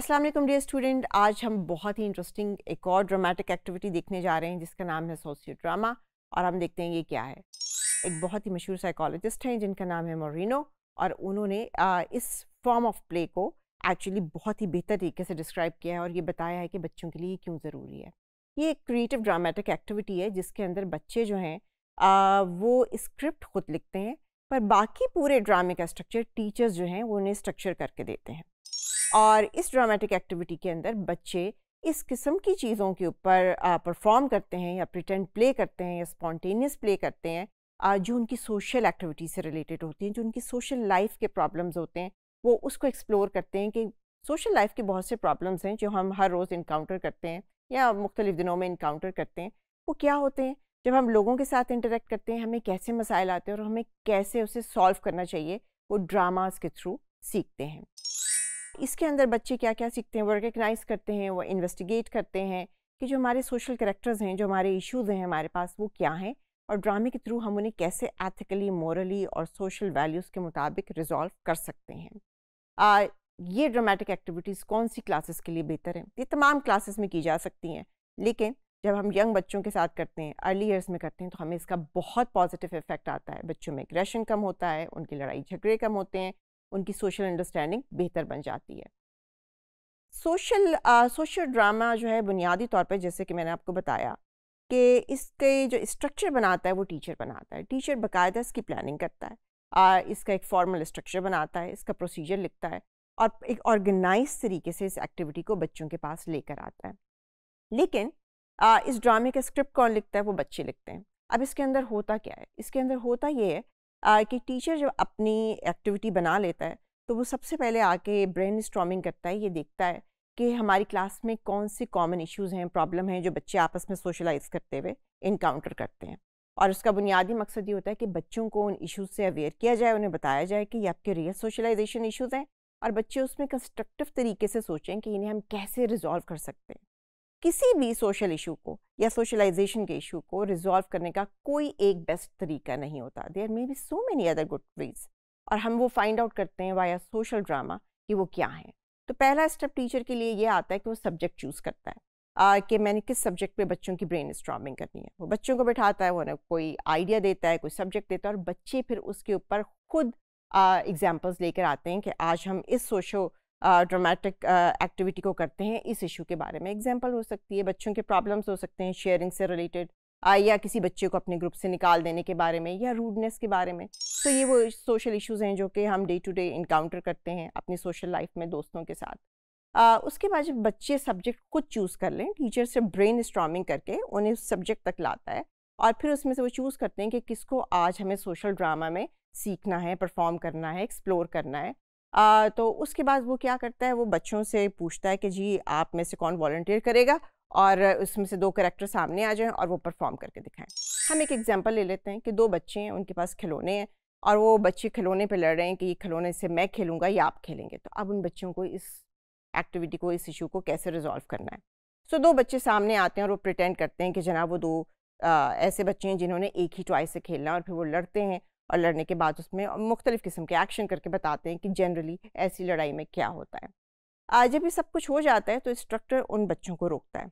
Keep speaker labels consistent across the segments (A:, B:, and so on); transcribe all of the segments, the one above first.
A: अस्सलाम वालेकुम dear student आज हम बहुत ही इंटरेस्टिंग एक और ड्रामेटिक एक्टिविटी देखने जा रहे हैं जिसका नाम है सोशियो ड्रामा और हम देखते हैं ये क्या है एक बहुत ही मशहूर साइकोलॉजिस्ट हैं जिनका नाम है मोरिनो और उन्होंने आ, इस फॉर्म ऑफ प्ले को एक्चुअली बहुत ही बेहतर तरीके से डिस्क्राइब किया है और ये बताया है कि बच्चों के लिए क्यों ज़रूरी है ये एक क्रिएटिव ड्रामेटिक एक्टिविटी है जिसके अंदर बच्चे जो हैं वो स्क्रिप्ट खुद लिखते हैं पर बाकी पूरे ड्रामे का स्ट्रक्चर टीचर्स जो हैं वो उन्हें स्ट्रक्चर करके देते हैं और इस ड्रामेटिक एक्टिविटी के अंदर बच्चे इस किस्म की चीज़ों के ऊपर परफॉर्म करते हैं या प्रिटेंड प्ले करते हैं या स्पॉन्टेनियस प्ले करते हैं आ, जो उनकी सोशल एक्टिविटी से रिलेटेड होती हैं जो उनकी सोशल लाइफ के प्रॉब्लम्स होते हैं वो उसको एक्सप्लोर करते हैं कि सोशल लाइफ के बहुत से प्रॉब्लम्स हैं जो हम हर रोज़ इनकाउंटर करते हैं या मुख्तलिफ दिनों में इनकाउंटर करते हैं वो क्या होते हैं जब हम लोगों के साथ इंटरेक्ट करते हैं हमें कैसे मसाइल आते हैं और हमें कैसे उसे सॉल्व करना चाहिए वो ड्रामास के थ्रू सीखते हैं इसके अंदर बच्चे क्या क्या सीखते हैं वो रिकगनाइज़ करते हैं वो इन्वेस्टिगेट करते हैं कि जो हमारे सोशल करेक्टर्स हैं जो हमारे इशूज़ हैं हमारे पास वो क्या हैं और ड्रामे के थ्रू हम उन्हें कैसे एथिकली मॉरली और सोशल वैल्यूज़ के मुताबिक रिजॉल्व कर सकते हैं आ, ये ड्रामेटिक एक्टिविटीज़ कौन सी क्लासेस के लिए बेहतर हैं ये तमाम क्लासेस में की जा सकती हैं लेकिन जब हम यंग बच्चों के साथ करते हैं अर्ली ईयर्स में करते हैं तो हमें इसका बहुत पॉजिटिव इफेक्ट आता है बच्चों में एग्रेशन कम होता है उनकी लड़ाई झगड़े कम होते हैं उनकी सोशल अंडरस्टैंडिंग बेहतर बन जाती है सोशल सोशल ड्रामा जो है बुनियादी तौर पर जैसे कि मैंने आपको बताया कि इसके जो स्ट्रक्चर बनाता है वो टीचर बनाता है टीचर बाकायदा इसकी प्लानिंग करता है आ, इसका एक फॉर्मल स्ट्रक्चर बनाता है इसका प्रोसीजर लिखता है और एक ऑर्गेनाइज तरीके से इस एक्टिविटी को बच्चों के पास लेकर आता है लेकिन आ, इस ड्रामे का स्क्रिप्ट कौन लिखता है वो बच्चे लिखते हैं अब इसके अंदर होता क्या है इसके अंदर होता ये है कि टीचर जब अपनी एक्टिविटी बना लेता है तो वो सबसे पहले आके ब्रेन स्ट्रॉमिंग करता है ये देखता है कि हमारी क्लास में कौन से कॉमन इश्यूज़ हैं प्रॉब्लम हैं जो बच्चे आपस में सोशलाइज करते हुए इनकाउंटर करते हैं और उसका बुनियादी मकसद ये होता है कि बच्चों को उन इश्यूज़ से अवेयर किया जाए उन्हें बताया जाए कि ये आपके रियल सोशलाइजेशन इश्यूज़ हैं और बच्चे उसमें कंस्ट्रक्टिव तरीके से सोचें कि इन्हें हम कैसे रिजॉल्व कर सकते हैं किसी भी सोशल इशू को या सोशलाइजेशन के इशू को रिजॉल्व करने का कोई एक बेस्ट तरीका नहीं होता there may be so many other good ways और हम वो फाइंड आउट करते हैं वाया सोशल ड्रामा कि वो क्या है तो पहला स्टेप टीचर के लिए ये आता है कि वो सब्जेक्ट चूज़ करता है आ, कि मैंने किस सब्जेक्ट पे बच्चों की ब्रेन स्ट्रॉमिंग करनी है वो बच्चों को बैठाता है वो उन्हें कोई आइडिया देता है कोई सब्जेक्ट देता है और बच्चे फिर उसके ऊपर खुद एग्जाम्पल्स लेकर आते हैं कि आज हम इस सोशो ड्रामेटिक एक्टिविटी को करते हैं इस इशू के बारे में एग्जाम्पल हो सकती है बच्चों के प्रॉब्लम्स हो सकते हैं शेयरिंग से रिलेटेड या किसी बच्चे को अपने ग्रुप से निकाल देने के बारे में या रूडनेस के बारे में तो ये वो सोशल इश्यूज़ हैं जो कि हम डे टू डे इनकाउंटर करते हैं अपनी सोशल लाइफ में दोस्तों के साथ आ, उसके बाद जब बच्चे सब्जेक्ट खुद चूज़ कर लें टीचर से ब्रेन स्ट्रॉमिंग करके उन्हें उस सब्जेक्ट तक लाता है और फिर उसमें से वो चूज़ करते हैं कि किसको आज हमें सोशल ड्रामा में सीखना है परफॉर्म करना है एक्सप्लोर करना है आ, तो उसके बाद वो क्या करता है वो बच्चों से पूछता है कि जी आप में से कौन वॉल्टियर करेगा और उसमें से दो करेक्टर सामने आ जाएं और वो परफॉर्म करके दिखाएं हम एक एग्जांपल ले लेते हैं कि दो बच्चे हैं उनके पास खिलौने हैं और वो बच्चे खिलौने पे लड़ रहे हैं कि ये खिलौने से मैं खेलूँगा या आप खेलेंगे तो अब उन बच्चों को इस एक्टिविटी को इस इशू को कैसे रिजॉल्व करना है सो so, दो बच्चे सामने आते हैं और वो प्रटेंड करते हैं कि जनाब वो दो आ, ऐसे बच्चे हैं जिन्होंने एक ही टॉय से खेलना और फिर वो लड़ते हैं और लड़ने के बाद उसमें मुख्तलिफ़ किस्म के एक्शन करके बताते हैं कि जनरली ऐसी लड़ाई में क्या होता है आज जब ये सब कुछ हो जाता है तो इंस्ट्रक्टर उन बच्चों को रोकता है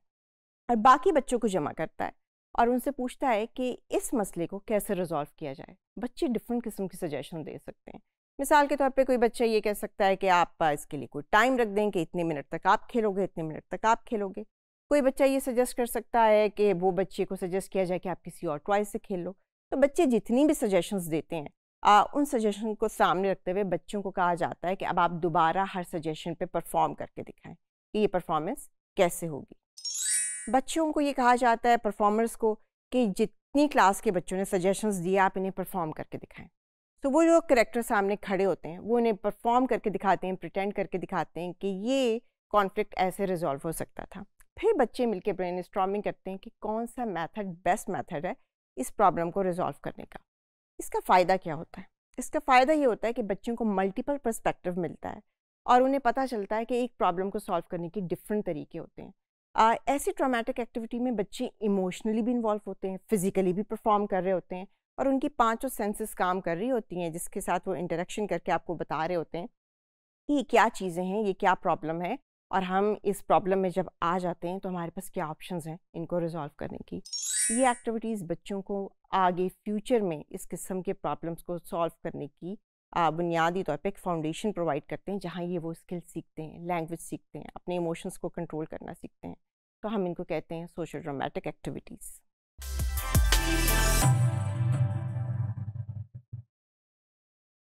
A: और बाकी बच्चों को जमा करता है और उनसे पूछता है कि इस मसले को कैसे रिजॉल्व किया जाए बच्चे डिफरेंट किस्म की सजेशन दे सकते हैं मिसाल के तौर पे कोई बच्चा ये कह सकता है कि आप इसके लिए कोई टाइम रख दें कि इतने मिनट तक आप खेलोगे इतने मिनट तक आप खेलोगे कोई बच्चा ये सजेस्ट कर सकता है कि वो बच्चे को सजेस्ट किया जाए कि आप किसी और ट्वाइस से खेल लो तो बच्चे जितनी भी सजेशंस देते हैं आ, उन सजेशन को सामने रखते हुए बच्चों को कहा जाता है कि अब आप दोबारा हर सजेशन पे परफॉर्म करके दिखाएं कि ये परफॉर्मेंस कैसे होगी बच्चों को ये कहा जाता है परफॉर्मर्स को कि जितनी क्लास के बच्चों ने सजेशंस दिए आप इन्हें परफॉर्म करके दिखाएं तो वो जो करेक्टर सामने खड़े होते हैं वो इन्हें परफॉर्म करके दिखाते हैं प्रिटेंड करके दिखाते हैं कि ये कॉन्फ्लिक्ट ऐसे रिजॉल्व हो सकता था फिर बच्चे मिलकर ब्रेन करते हैं कि कौन सा मैथड बेस्ट मैथड है इस प्रॉब्लम को रिजॉल्व करने का इसका फ़ायदा क्या होता है इसका फ़ायदा ये होता है कि बच्चों को मल्टीपल परस्पेक्टिव मिलता है और उन्हें पता चलता है कि एक प्रॉब्लम को सॉल्व करने के डिफरेंट तरीके होते हैं आ, ऐसी ट्रामेटिक एक्टिविटी में बच्चे इमोशनली भी इन्वॉल्व होते हैं फिज़िकली भी परफॉर्म कर रहे होते हैं और उनकी पांचों सेंसेस काम कर रही होती हैं जिसके साथ वो इंटरेक्शन करके आपको बता रहे होते हैं कि ये क्या चीज़ें हैं ये क्या प्रॉब्लम है और हम इस प्रॉब्लम में जब आ जाते हैं तो हमारे पास क्या ऑप्शंस हैं इनको रिजॉल्व करने की ये एक्टिविटीज़ बच्चों को आगे फ्यूचर में इस किस्म के प्रॉब्लम्स को सॉल्व करने की बुनियादी तौर पर एक फाउंडेशन प्रोवाइड करते हैं जहाँ ये वो स्किल सीखते हैं लैंग्वेज सीखते हैं अपने इमोशंस को कंट्रोल करना सीखते हैं तो हम इनको कहते हैं सोशल ड्रामेटिक एक्टिविटीज़